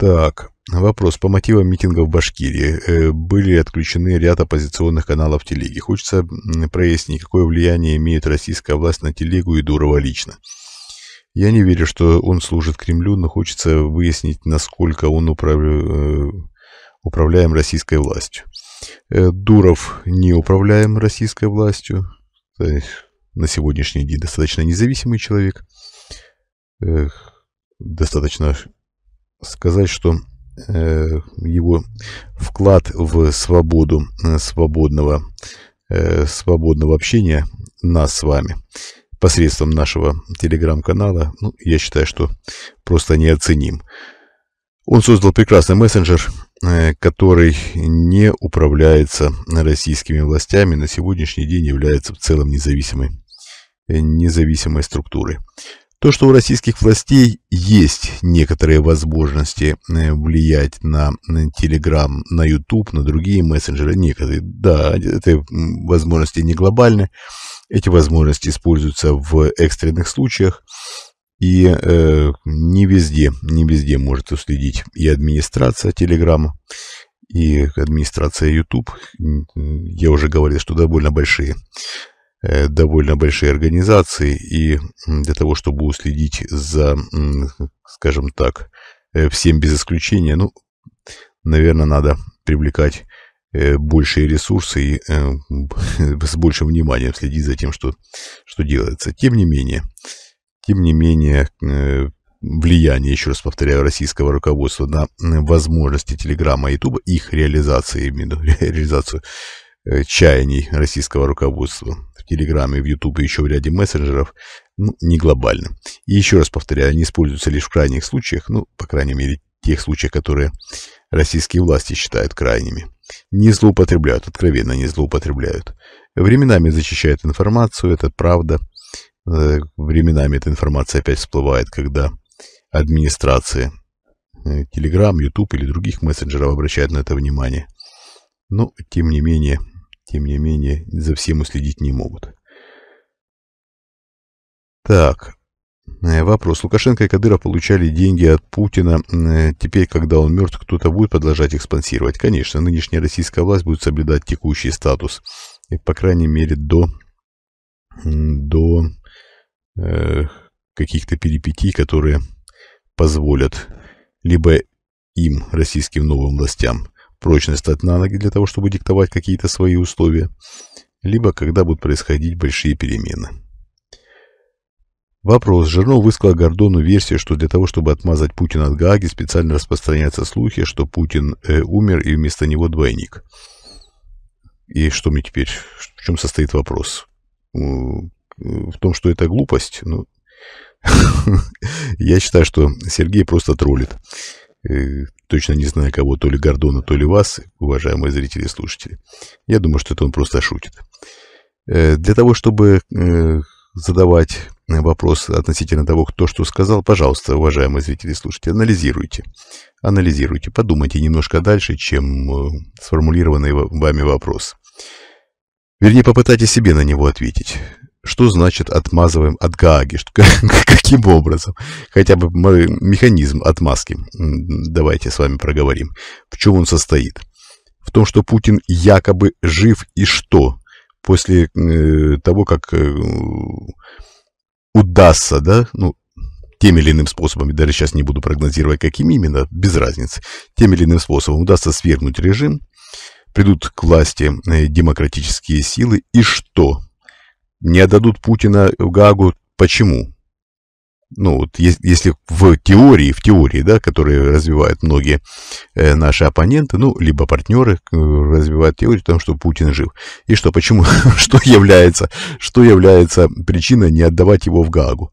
Так, вопрос по мотивам митинга в Башкирии. Э, были отключены ряд оппозиционных каналов телеги. Хочется прояснить, какое влияние имеет российская власть на телегу и Дурова лично. Я не верю, что он служит Кремлю, но хочется выяснить, насколько он управ... Э, управляем российской властью. Э, Дуров не управляем российской властью. На сегодняшний день достаточно независимый человек. Достаточно сказать, что э, его вклад в свободу э, свободного, э, свободного общения нас с вами посредством нашего телеграм-канала, ну, я считаю, что просто неоценим. Он создал прекрасный мессенджер, который не управляется российскими властями, на сегодняшний день является в целом независимой, независимой структурой. То, что у российских властей есть некоторые возможности э, влиять на э, Telegram, на YouTube, на другие мессенджеры, некоторые, да, эти возможности не глобальны, эти возможности используются в экстренных случаях, и э, не везде, не везде может уследить и администрация Telegram, и администрация YouTube. Я уже говорил, что довольно большие Э, довольно большие организации, и для того, чтобы уследить за, скажем так, э, всем без исключения, ну, наверное, надо привлекать э, большие ресурсы и с большим вниманием следить за тем, что, что делается. Тем не менее, тем не менее, влияние, еще раз повторяю, российского руководства на возможности Телеграма и Ютуба, их реализации, именно реализацию чаяний российского руководства Телеграме, в Ютубе, еще в ряде мессенджеров, ну, не глобально. И еще раз повторяю, они используются лишь в крайних случаях, ну, по крайней мере, тех случаях, которые российские власти считают крайними. Не злоупотребляют, откровенно не злоупотребляют. Временами защищают информацию, это правда. Э, временами эта информация опять всплывает, когда администрации Телеграм, э, Ютуб или других мессенджеров обращают на это внимание. Но, тем не менее, тем не менее, за всем уследить не могут. Так, э, вопрос. Лукашенко и Кадыров получали деньги от Путина. Э, теперь, когда он мертв, кто-то будет продолжать их спонсировать? Конечно, нынешняя российская власть будет соблюдать текущий статус. И, по крайней мере, до, до э, каких-то перипетий, которые позволят либо им, российским новым властям, прочно стать на ноги для того, чтобы диктовать какие-то свои условия, либо когда будут происходить большие перемены. Вопрос. Жернов высказал Гордону версию, что для того, чтобы отмазать Путина от Гааги, специально распространяются слухи, что Путин э, умер и вместо него двойник. И что мне теперь? В чем состоит вопрос? В том, что это глупость? Ну, я считаю, что Сергей просто троллит. Э, Точно не знаю, кого, то ли Гордона, то ли вас, уважаемые зрители и слушатели. Я думаю, что это он просто шутит. Э, для того, чтобы э, задавать вопрос относительно того, кто что сказал, пожалуйста, уважаемые зрители и слушатели, анализируйте. Анализируйте, подумайте немножко дальше, чем э, сформулированный вами вопрос. Вернее, попытайтесь себе на него ответить что значит отмазываем от Гааги, что каким образом, хотя бы механизм отмазки давайте с вами проговорим, в чем он состоит. В том, что Путин якобы жив и что после э, того, как э, удастся, да, ну, тем или иным способом, и даже сейчас не буду прогнозировать, каким именно, без разницы, тем или иным способом удастся свергнуть режим, придут к власти э, демократические силы, и что не отдадут Путина в Гагу. Почему? Ну, вот если в теории, в теории, да, которые развивают многие э, наши оппоненты, ну, либо партнеры э, развивают теорию о том, что Путин жив. И что, почему, что является, что является причиной не отдавать его в Гагу?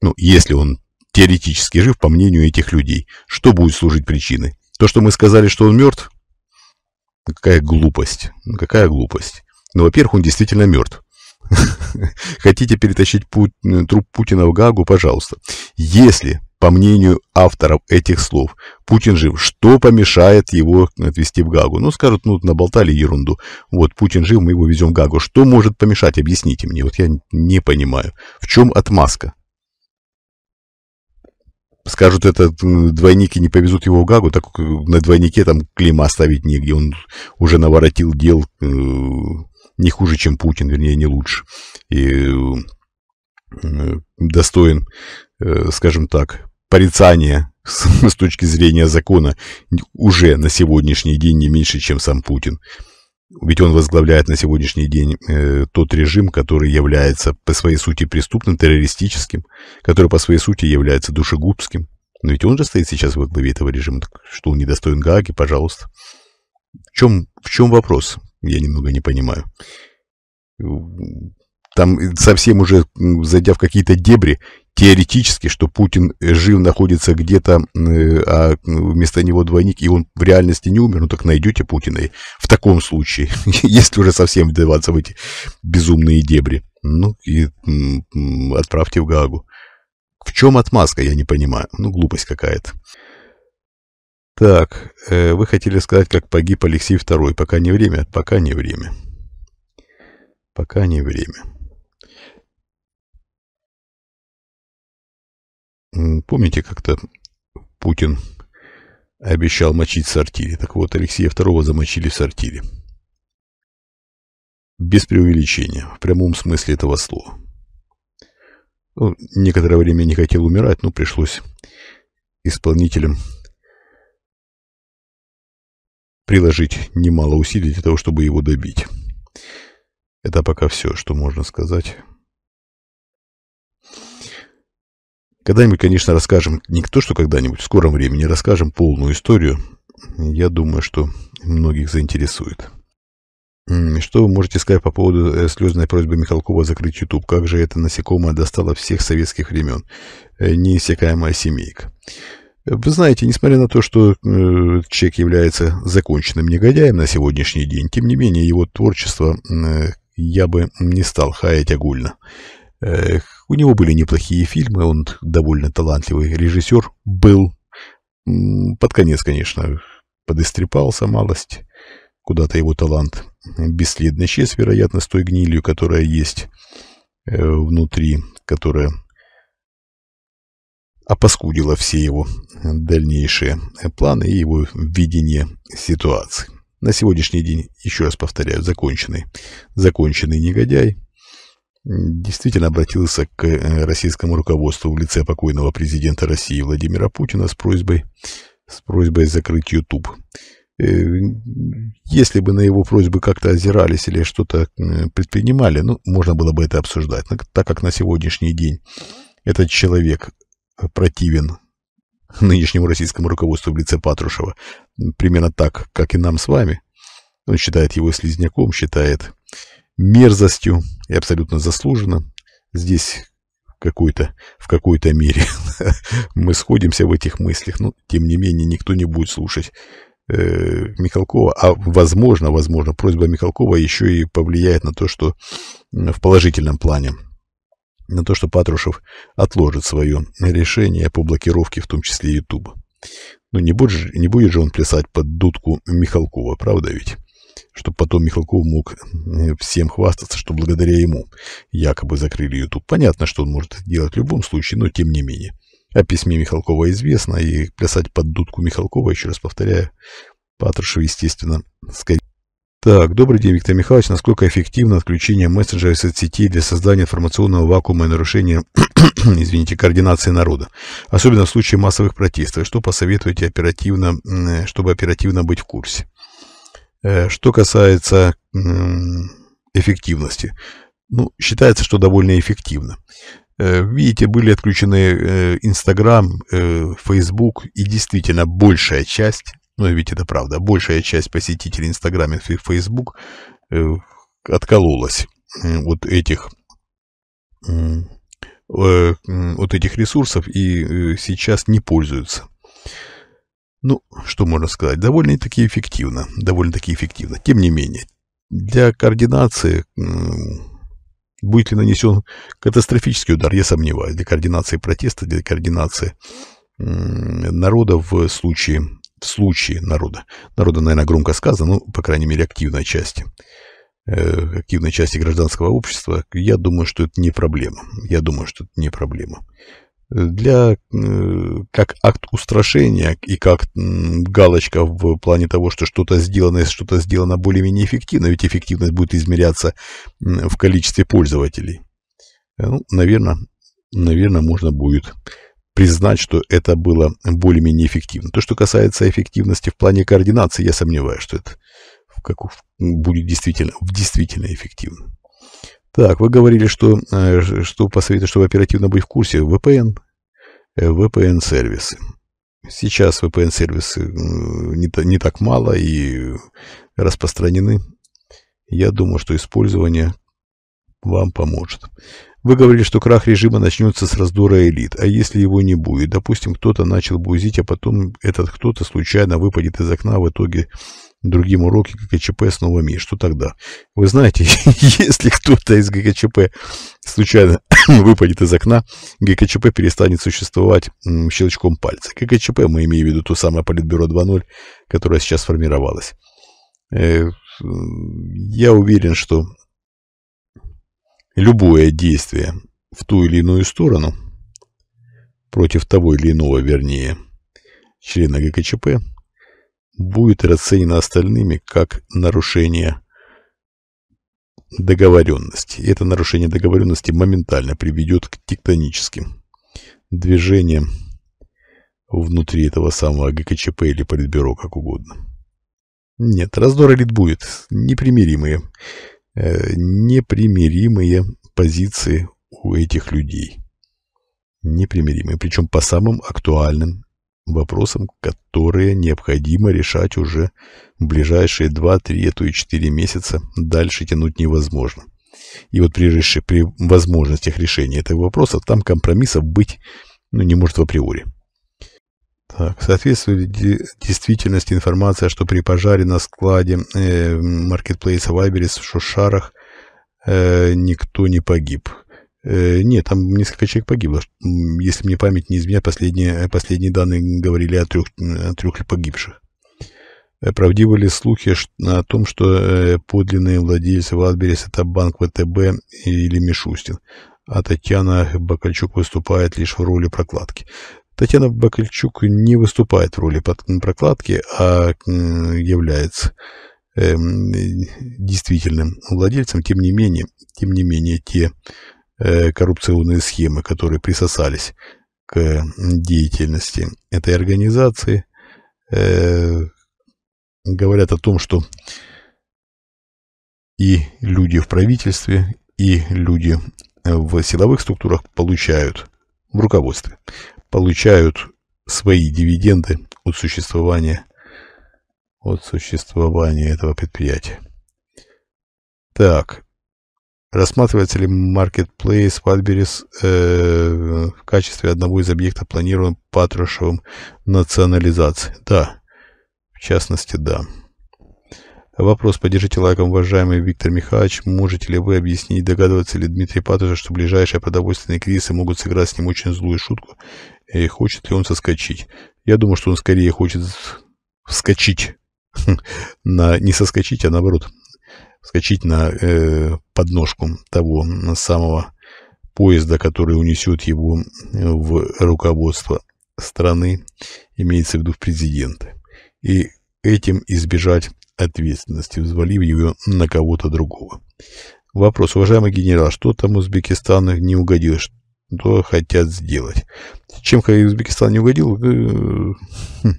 Ну, если он теоретически жив, по мнению этих людей, что будет служить причиной? То, что мы сказали, что он мертв? Какая глупость, какая глупость. Ну, во-первых, он действительно мертв. Хотите перетащить путь, э, труп Путина в Гагу? Пожалуйста. Если, по мнению авторов этих слов, Путин жив, что помешает его отвезти в Гагу? Ну, скажут, ну, наболтали ерунду. Вот, Путин жив, мы его везем в Гагу. Что может помешать? Объясните мне. Вот я не понимаю. В чем отмазка? скажут, это э, двойники не повезут его в Гагу, так э, на двойнике там клима оставить негде, он уже наворотил дел, не хуже, чем Путин, вернее, не лучше. И э, достоин, э, скажем так, порицания с точки зрения закона уже на сегодняшний день не меньше, чем сам Путин. Ведь он возглавляет на сегодняшний день э, тот режим, который является по своей сути преступным, террористическим, который по своей сути является душегубским. Но ведь он же стоит сейчас во главе этого режима, так что он недостоин Гааги, пожалуйста. В чем, в чем вопрос? я немного не понимаю. Там совсем уже зайдя в какие-то дебри, теоретически, что Путин э, жив, находится где-то, э, а вместо него двойник, и он в реальности не умер, ну так найдете Путина и в таком случае, если уже совсем вдаваться в эти безумные дебри. Ну и отправьте в гагу. В чем отмазка, я не понимаю. Ну, глупость какая-то. Так, э, вы хотели сказать, как погиб Алексей II. Пока не время, пока не время. Пока не время. Помните, как-то Путин обещал мочить в сортире. Так вот, Алексея II замочили в сортире. Без преувеличения, в прямом смысле этого слова. Ну, некоторое время не хотел умирать, но пришлось исполнителем приложить немало усилий для того, чтобы его добить. Это пока все, что можно сказать. Когда-нибудь, конечно, расскажем, не то, что когда-нибудь, в скором времени расскажем полную историю. Я думаю, что многих заинтересует. Что вы можете сказать по поводу э, слезной просьбы Михалкова закрыть YouTube? Как же это насекомое достало всех советских времен? Э, неиссякаемая семейка. Вы знаете, несмотря на то, что э, Чек является законченным негодяем на сегодняшний день, тем не менее его творчество э, я бы не стал хаять огульно. Э, у него были неплохие фильмы, он довольно талантливый режиссер был. Под конец, конечно, подыстрепался малость. Куда-то его талант бесследно исчез, вероятно, с той гнилью, которая есть э, внутри, которая опаскудило все его дальнейшие планы и его видение ситуации. На сегодняшний день, еще раз повторяю, законченный, законченный негодяй действительно обратился к э, российскому руководству в лице покойного президента России Владимира Путина с просьбой, с просьбой закрыть YouTube. Э, если бы на его просьбы как-то озирались или что-то э, предпринимали, ну, можно было бы это обсуждать. Но так как на сегодняшний день этот человек противен нынешнему российскому руководству в лице Патрушева. Примерно так, как и нам с вами. Он считает его слизняком, считает мерзостью и абсолютно заслуженно. Здесь какой-то, в какой-то мере мы сходимся в этих мыслях, но тем не менее никто не будет слушать э, Михалкова, а возможно, возможно, просьба Михалкова еще и повлияет на то, что в положительном плане на то, что Патрушев отложит свое решение по блокировке, в том числе Ютуба. Ну, не будет, же, не будет же он плясать под дудку Михалкова, правда ведь? Чтобы потом Михалков мог э, всем хвастаться, что благодаря ему якобы закрыли YouTube. Понятно, что он может это делать в любом случае, но тем не менее. О письме Михалкова известно, и плясать под дудку Михалкова, еще раз повторяю, Патрушев, естественно, скорее... Так, добрый день, Виктор Михайлович. Насколько эффективно отключение мессенджера и соцсетей для создания информационного вакуума и нарушения, извините, координации народа? Особенно в случае массовых протестов. Что посоветуете оперативно, э, чтобы оперативно быть в курсе? Э, что касается эффективности. Ну, считается, что довольно эффективно. Э, видите, были отключены Инстаграм, Фейсбук, и действительно большая часть но ну, ведь это правда. Большая часть посетителей Инстаграма и Фейсбук э, откололась от этих э, от этих ресурсов и э, сейчас не пользуются. Ну, что можно сказать, довольно-таки эффективно, довольно-таки эффективно. Тем не менее, для координации будет ли нанесен катастрофический удар, я сомневаюсь, для координации протеста, для координации народа в случае в случае народа. Народа, наверное, громко сказано, ну, по крайней мере, активной части. Э, активной части гражданского общества, я думаю, что это не проблема. Я думаю, что это не проблема. Для, э, как акт устрашения и как галочка в плане того, что что-то сделано, что-то сделано более-менее эффективно, ведь эффективность будет измеряться в количестве пользователей. Э, ну, наверное, наверное, можно будет признать, что это было более-менее эффективно. То, что касается эффективности в плане координации, я сомневаюсь, что это в как, будет действительно, действительно эффективно. Так, вы говорили, что, э, что посоветую, чтобы оперативно быть в курсе, VPN, э, VPN-сервисы. Сейчас VPN-сервисы э, не, не так мало и распространены. Я думаю, что использование вам поможет. Вы говорили, что крах режима начнется с раздора элит, а если его не будет? Допустим, кто-то начал бузить, а потом этот кто-то случайно выпадет из окна, в итоге другим уроки ГКЧП снова новыми. Что тогда? Вы знаете, если кто-то из ГКЧП случайно выпадет из окна, ГКЧП перестанет существовать щелчком пальца. ГКЧП мы имеем в виду то самое Политбюро 2.0, которое сейчас формировалось. Э, я уверен, что любое действие в ту или иную сторону, против того или иного, вернее, члена ГКЧП, будет расценено остальными как нарушение договоренности. И это нарушение договоренности моментально приведет к тектоническим движениям внутри этого самого ГКЧП или политбюро, как угодно. Нет, раздор элит будет, непримиримые. Э, непримиримые позиции у этих людей. Непримиримые, причем по самым актуальным вопросам, которые необходимо решать уже в ближайшие 2, 3, а то и 4 месяца. Дальше тянуть невозможно. И вот при, реши, при возможностях решения этого вопроса там компромиссов быть ну, не может в априори. Так, соответствует действительности информация, что при пожаре на складе э, маркетплейса Вайберис в Шушарах э, никто не погиб. Э, нет, там несколько человек погибло. Если мне память не изменяет, последние, последние данные говорили о трех, о трех погибших. Э, правдивы ли слухи о том, что э, подлинные владельцы Вайберис это банк ВТБ или Мишустин? а Татьяна Бакальчук выступает лишь в роли прокладки. Татьяна Бакальчук не выступает в роли прокладки, а является эм, действительным владельцем. Тем не менее, тем не менее те э, коррупционные схемы, которые присосались к деятельности этой организации, э, говорят о том, что и люди в правительстве, и люди в силовых структурах получают в руководстве, получают свои дивиденды от существования, от существования этого предприятия. Так, рассматривается ли Marketplace Вальберис э, в качестве одного из объектов, планируемого Патрушевым национализации? Да, в частности, да. Вопрос, поддержите лайком, уважаемый Виктор Михайлович, можете ли вы объяснить, догадываться ли Дмитрий Патрушев, что ближайшие продовольственные кризисы могут сыграть с ним очень злую шутку, и хочет ли он соскочить? Я думаю, что он скорее хочет вскочить, на, не соскочить, а наоборот, вскочить на э, подножку того самого поезда, который унесет его в руководство страны, имеется в виду в президенты. И этим избежать ответственности, взвалив ее на кого-то другого. Вопрос, уважаемый генерал, что там Узбекистан не угодил, что хотят сделать? Чем Узбекистан не угодил? Э, хм,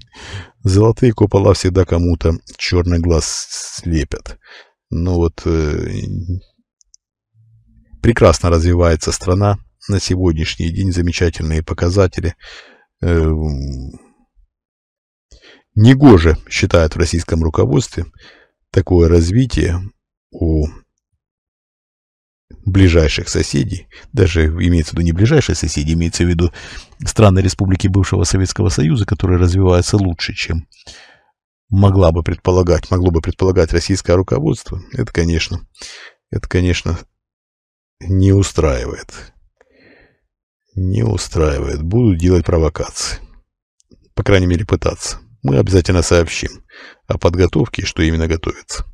золотые купола всегда кому-то черный глаз слепят. Но ну вот э, прекрасно развивается страна. На сегодняшний день замечательные показатели. Э, Негоже, считают в российском руководстве, такое развитие у ближайших соседей, даже имеется в виду не ближайшие соседи, имеется в виду страны республики бывшего Советского Союза, которые развиваются лучше, чем могла бы предполагать, могло бы предполагать российское руководство, это, конечно, это, конечно, не устраивает. Не устраивает. Будут делать провокации. По крайней мере, пытаться. Мы обязательно сообщим о подготовке, что именно готовится.